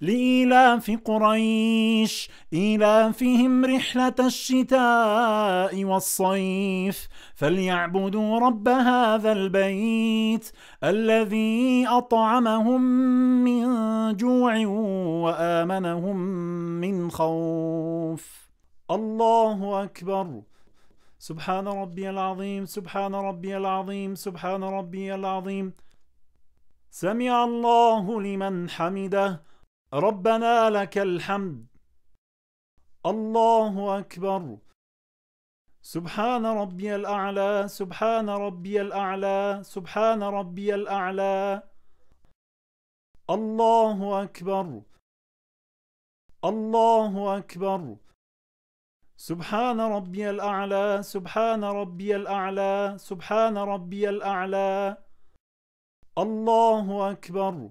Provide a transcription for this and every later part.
لإيلاف قريش إيلافهم رحلة الشتاء والصيف فليعبدوا رب هذا البيت الذي أطعمهم من جوع وآمنهم من خوف الله أكبر سبحان ربي العظيم سبحان ربي العظيم سبحان ربي العظيم سمع الله لمن حمده ربنا لك الحمد الله أكبر سبحان ربي الأعلى سبحان ربي الأعلى سبحان ربي الأعلى الله أكبر الله أكبر سبحان ربي الأعلى سبحان ربي الأعلى سبحان ربي الأعلى الله أكبر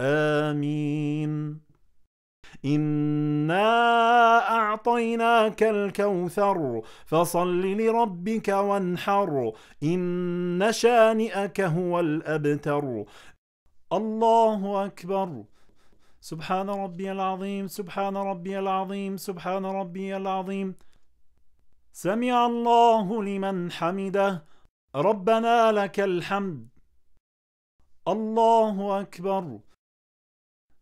آمين إنا أعطيناك الكوثر فصل لربك وانحر إن شانئك هو الأبتر الله أكبر سبحان ربي العظيم سبحان ربي العظيم سبحان ربي العظيم سمع الله لمن حمده ربنا لك الحمد الله أكبر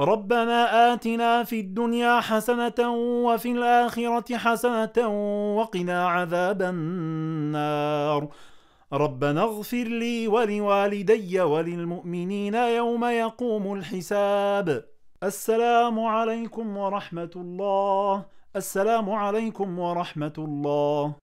ربنا آتنا في الدنيا حسنة وفي الآخرة حسنة وقنا عذاب النار ربنا اغفر لي ولوالدي وللمؤمنين يوم يقوم الحساب السلام عليكم ورحمة الله السلام عليكم ورحمة الله